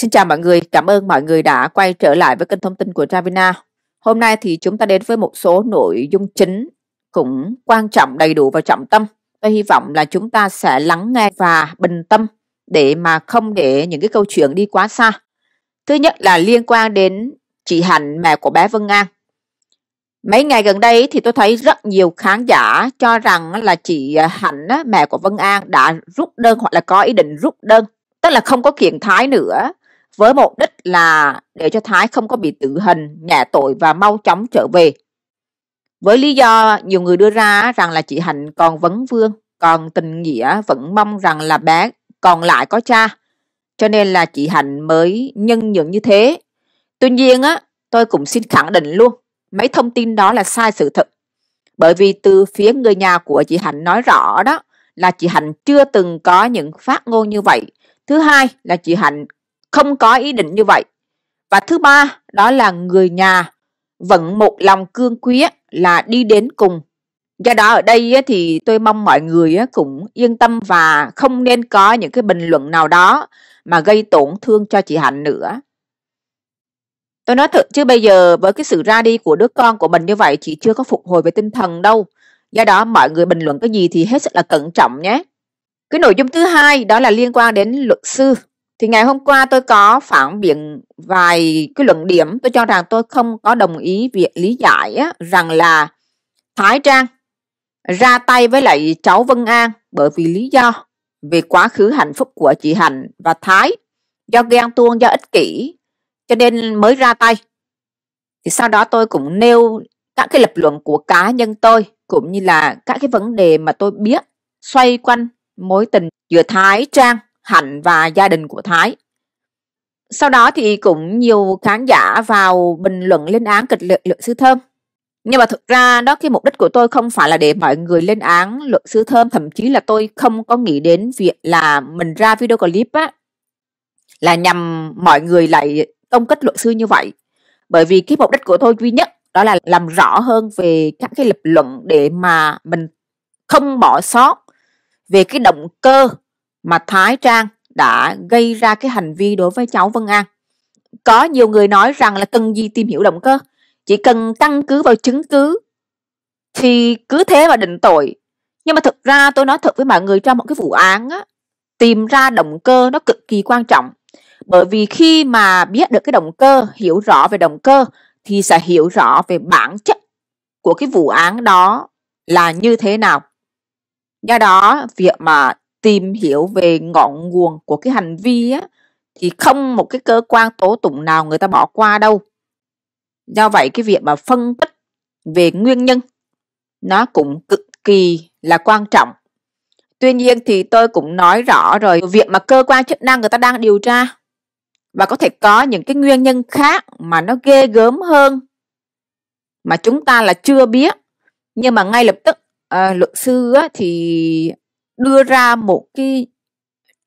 Xin chào mọi người, cảm ơn mọi người đã quay trở lại với kênh thông tin của Travina. Hôm nay thì chúng ta đến với một số nội dung chính cũng quan trọng đầy đủ và trọng tâm. Tôi hy vọng là chúng ta sẽ lắng nghe và bình tâm để mà không để những cái câu chuyện đi quá xa. Thứ nhất là liên quan đến chị Hạnh mẹ của bé Vân An. Mấy ngày gần đây thì tôi thấy rất nhiều khán giả cho rằng là chị Hạnh mẹ của Vân An đã rút đơn hoặc là có ý định rút đơn, tức là không có kiện thái nữa với mục đích là để cho Thái không có bị tử hình, nhẹ tội và mau chóng trở về. Với lý do nhiều người đưa ra rằng là chị Hạnh còn vấn vương, còn tình nghĩa vẫn mong rằng là bé còn lại có cha. Cho nên là chị Hạnh mới nhân nhượng như thế. Tuy nhiên á, tôi cũng xin khẳng định luôn, mấy thông tin đó là sai sự thật. Bởi vì từ phía người nhà của chị Hạnh nói rõ đó là chị Hạnh chưa từng có những phát ngôn như vậy. Thứ hai là chị Hạnh không có ý định như vậy. Và thứ ba, đó là người nhà vẫn một lòng cương quyết là đi đến cùng. Do đó ở đây thì tôi mong mọi người cũng yên tâm và không nên có những cái bình luận nào đó mà gây tổn thương cho chị Hạnh nữa. Tôi nói thật chứ bây giờ với cái sự ra đi của đứa con của mình như vậy chị chưa có phục hồi về tinh thần đâu. Do đó mọi người bình luận cái gì thì hết sức là cẩn trọng nhé. Cái nội dung thứ hai đó là liên quan đến luật sư thì ngày hôm qua tôi có phản biện vài cái luận điểm tôi cho rằng tôi không có đồng ý việc lý giải á, rằng là Thái Trang ra tay với lại cháu Vân An bởi vì lý do về quá khứ hạnh phúc của chị Hạnh và Thái do ghen tuông do ích kỷ cho nên mới ra tay thì sau đó tôi cũng nêu các cái lập luận của cá nhân tôi cũng như là các cái vấn đề mà tôi biết xoay quanh mối tình giữa Thái Trang Hạnh và gia đình của Thái. Sau đó thì cũng nhiều khán giả vào bình luận lên án kịch liệt luật sư thơm. Nhưng mà thực ra đó cái mục đích của tôi không phải là để mọi người lên án luật sư Thơm, thậm chí là tôi không có nghĩ đến việc là mình ra video clip á là nhằm mọi người lại công kích luật sư như vậy. Bởi vì cái mục đích của tôi duy nhất đó là làm rõ hơn về các cái lập luận để mà mình không bỏ sót về cái động cơ mà Thái Trang đã gây ra cái hành vi đối với cháu Vân An. Có nhiều người nói rằng là cần gì tìm hiểu động cơ, chỉ cần căn cứ vào chứng cứ thì cứ thế mà định tội. Nhưng mà thực ra tôi nói thật với mọi người trong một cái vụ án á, tìm ra động cơ nó cực kỳ quan trọng. Bởi vì khi mà biết được cái động cơ, hiểu rõ về động cơ thì sẽ hiểu rõ về bản chất của cái vụ án đó là như thế nào. Do đó, việc mà tìm hiểu về ngọn nguồn của cái hành vi á thì không một cái cơ quan tố tụng nào người ta bỏ qua đâu do vậy cái việc mà phân tích về nguyên nhân nó cũng cực kỳ là quan trọng tuy nhiên thì tôi cũng nói rõ rồi việc mà cơ quan chức năng người ta đang điều tra và có thể có những cái nguyên nhân khác mà nó ghê gớm hơn mà chúng ta là chưa biết nhưng mà ngay lập tức à, luật sư á, thì đưa ra một cái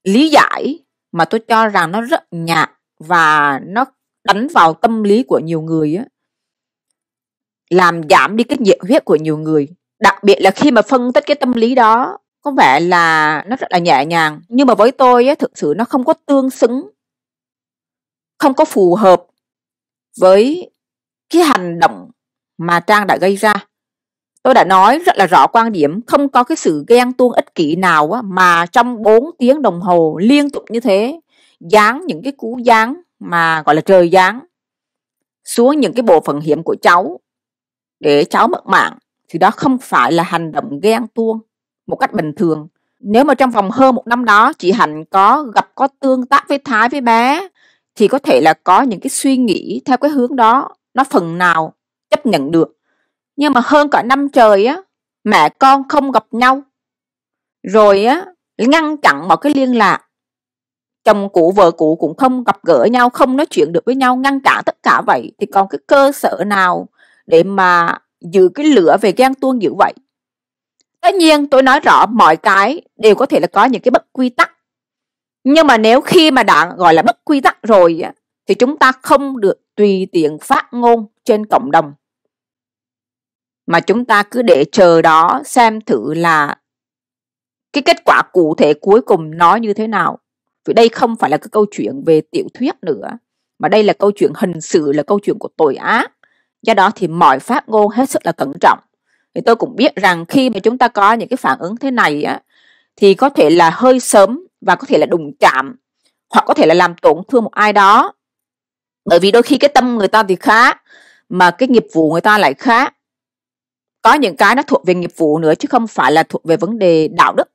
lý giải mà tôi cho rằng nó rất nhạt và nó đánh vào tâm lý của nhiều người á làm giảm đi cái nhiệt huyết của nhiều người đặc biệt là khi mà phân tích cái tâm lý đó có vẻ là nó rất là nhẹ nhàng nhưng mà với tôi á, thực sự nó không có tương xứng không có phù hợp với cái hành động mà trang đã gây ra Tôi đã nói rất là rõ quan điểm, không có cái sự ghen tuông ích kỷ nào mà trong 4 tiếng đồng hồ liên tục như thế, dán những cái cú dán mà gọi là trời dán xuống những cái bộ phận hiểm của cháu để cháu mất mạng thì đó không phải là hành động ghen tuông một cách bình thường. Nếu mà trong vòng hơn một năm đó chị Hạnh có gặp có tương tác với Thái với bé thì có thể là có những cái suy nghĩ theo cái hướng đó nó phần nào chấp nhận được nhưng mà hơn cả năm trời á, mẹ con không gặp nhau. Rồi á, ngăn chặn mọi cái liên lạc. Chồng cũ, vợ cũ cũng không gặp gỡ nhau, không nói chuyện được với nhau, ngăn cản tất cả vậy. Thì còn cái cơ sở nào để mà giữ cái lửa về ghen tuông dữ vậy? Tất nhiên tôi nói rõ mọi cái đều có thể là có những cái bất quy tắc. Nhưng mà nếu khi mà đã gọi là bất quy tắc rồi á, thì chúng ta không được tùy tiện phát ngôn trên cộng đồng mà chúng ta cứ để chờ đó xem thử là cái kết quả cụ thể cuối cùng nó như thế nào vì đây không phải là cái câu chuyện về tiểu thuyết nữa mà đây là câu chuyện hình sự là câu chuyện của tội ác do đó thì mọi phát ngôn hết sức là cẩn trọng thì tôi cũng biết rằng khi mà chúng ta có những cái phản ứng thế này á thì có thể là hơi sớm và có thể là đụng chạm hoặc có thể là làm tổn thương một ai đó bởi vì đôi khi cái tâm người ta thì khác mà cái nghiệp vụ người ta lại khác có những cái nó thuộc về nghiệp vụ nữa chứ không phải là thuộc về vấn đề đạo đức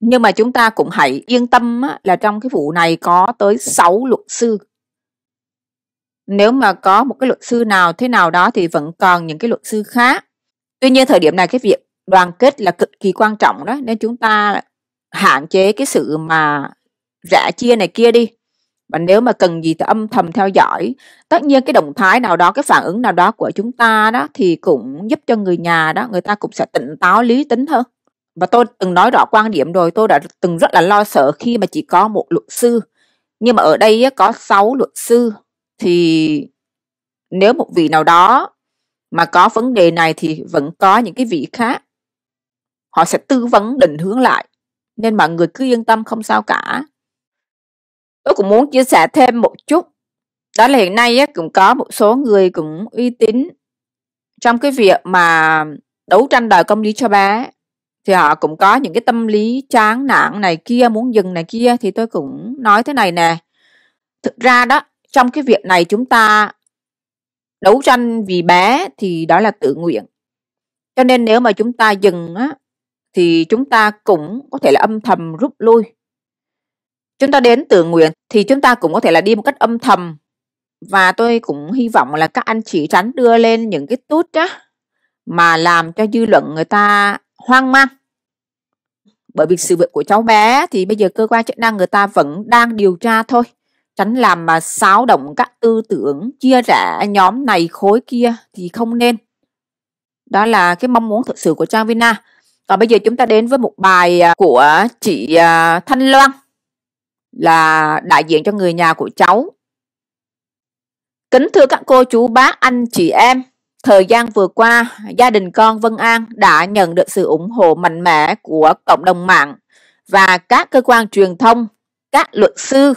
nhưng mà chúng ta cũng hãy yên tâm là trong cái vụ này có tới 6 luật sư nếu mà có một cái luật sư nào thế nào đó thì vẫn còn những cái luật sư khác tuy nhiên thời điểm này cái việc đoàn kết là cực kỳ quan trọng đó nên chúng ta hạn chế cái sự mà rẽ chia này kia đi và nếu mà cần gì thì âm thầm theo dõi tất nhiên cái động thái nào đó cái phản ứng nào đó của chúng ta đó thì cũng giúp cho người nhà đó người ta cũng sẽ tỉnh táo lý tính hơn và tôi từng nói rõ quan điểm rồi tôi đã từng rất là lo sợ khi mà chỉ có một luật sư nhưng mà ở đây có 6 luật sư thì nếu một vị nào đó mà có vấn đề này thì vẫn có những cái vị khác họ sẽ tư vấn định hướng lại nên mọi người cứ yên tâm không sao cả tôi cũng muốn chia sẻ thêm một chút đó là hiện nay cũng có một số người cũng uy tín trong cái việc mà đấu tranh đòi công lý cho bé thì họ cũng có những cái tâm lý chán nản này kia muốn dừng này kia thì tôi cũng nói thế này nè thực ra đó trong cái việc này chúng ta đấu tranh vì bé thì đó là tự nguyện cho nên nếu mà chúng ta dừng á thì chúng ta cũng có thể là âm thầm rút lui chúng ta đến tự nguyện thì chúng ta cũng có thể là đi một cách âm thầm và tôi cũng hy vọng là các anh chị tránh đưa lên những cái tút á mà làm cho dư luận người ta hoang mang bởi vì sự việc của cháu bé thì bây giờ cơ quan chức năng người ta vẫn đang điều tra thôi tránh làm mà xáo động các tư tưởng chia rẽ nhóm này khối kia thì không nên đó là cái mong muốn thực sự của trang vina còn bây giờ chúng ta đến với một bài à, của chị à, thanh loan là đại diện cho người nhà của cháu. Kính thưa các cô chú bác anh chị em, thời gian vừa qua, gia đình con Vân An đã nhận được sự ủng hộ mạnh mẽ của cộng đồng mạng và các cơ quan truyền thông, các luật sư,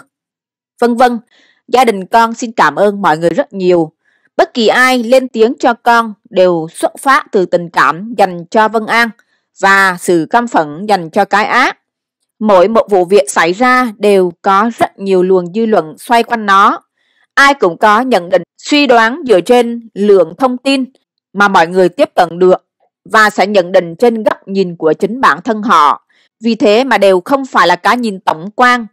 vân vân. Gia đình con xin cảm ơn mọi người rất nhiều. Bất kỳ ai lên tiếng cho con đều xuất phát từ tình cảm dành cho Vân An và sự căm phẫn dành cho cái ác. Mỗi một vụ việc xảy ra đều có rất nhiều luồng dư luận xoay quanh nó. Ai cũng có nhận định suy đoán dựa trên lượng thông tin mà mọi người tiếp cận được và sẽ nhận định trên góc nhìn của chính bản thân họ. Vì thế mà đều không phải là cái nhìn tổng quan.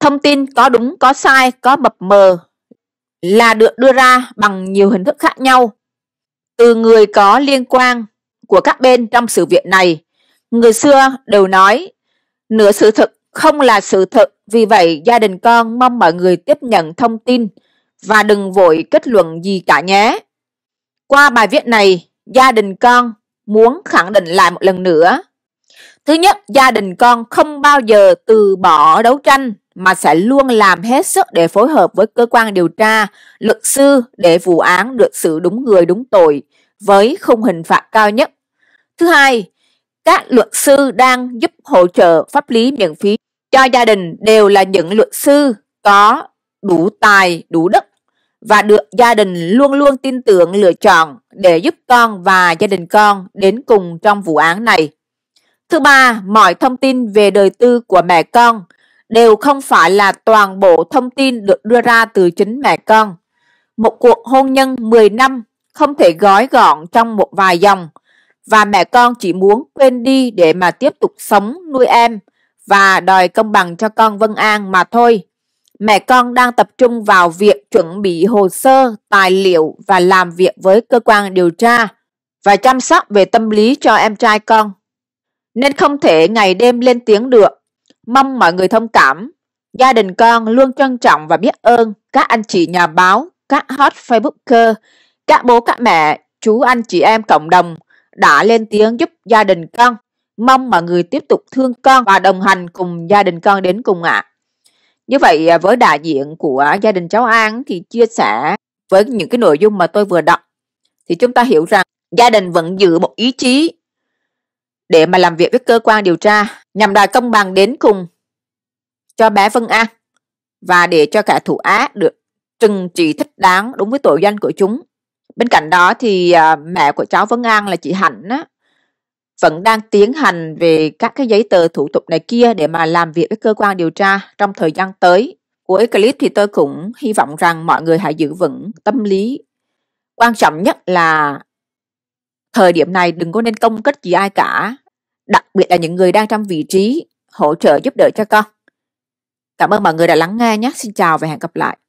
Thông tin có đúng, có sai, có mập mờ là được đưa ra bằng nhiều hình thức khác nhau. Từ người có liên quan của các bên trong sự việc này, người xưa đều nói nửa sự thật không là sự thật, vì vậy gia đình con mong mọi người tiếp nhận thông tin và đừng vội kết luận gì cả nhé. Qua bài viết này, gia đình con muốn khẳng định lại một lần nữa. Thứ nhất, gia đình con không bao giờ từ bỏ đấu tranh mà sẽ luôn làm hết sức để phối hợp với cơ quan điều tra, luật sư để vụ án được xử đúng người đúng tội với khung hình phạt cao nhất. Thứ hai, các luật sư đang giúp hỗ trợ pháp lý miễn phí cho gia đình đều là những luật sư có đủ tài, đủ đức và được gia đình luôn luôn tin tưởng lựa chọn để giúp con và gia đình con đến cùng trong vụ án này. Thứ ba, mọi thông tin về đời tư của mẹ con đều không phải là toàn bộ thông tin được đưa ra từ chính mẹ con. Một cuộc hôn nhân 10 năm không thể gói gọn trong một vài dòng và mẹ con chỉ muốn quên đi để mà tiếp tục sống nuôi em và đòi công bằng cho con Vân An mà thôi. Mẹ con đang tập trung vào việc chuẩn bị hồ sơ, tài liệu và làm việc với cơ quan điều tra và chăm sóc về tâm lý cho em trai con. Nên không thể ngày đêm lên tiếng được. Mong mọi người thông cảm. Gia đình con luôn trân trọng và biết ơn các anh chị nhà báo, các hot facebooker, các bố các mẹ, chú anh chị em cộng đồng đã lên tiếng giúp gia đình con. Mong mọi người tiếp tục thương con và đồng hành cùng gia đình con đến cùng ạ. Như vậy à, với đại diện của gia đình cháu An thì chia sẻ với những cái nội dung mà tôi vừa đọc thì chúng ta hiểu rằng gia đình vẫn giữ một ý chí để mà làm việc với cơ quan điều tra nhằm đòi công bằng đến cùng cho bé Vân An và để cho cả thủ ác được trừng trị thích đáng đúng với tội danh của chúng. Bên cạnh đó thì à, mẹ của cháu Vân An là chị Hạnh á, vẫn đang tiến hành về các cái giấy tờ thủ tục này kia để mà làm việc với cơ quan điều tra trong thời gian tới. Cuối clip thì tôi cũng hy vọng rằng mọi người hãy giữ vững tâm lý. Quan trọng nhất là thời điểm này đừng có nên công kích gì ai cả, đặc biệt là những người đang trong vị trí hỗ trợ giúp đỡ cho con. Cảm ơn mọi người đã lắng nghe nhé. Xin chào và hẹn gặp lại.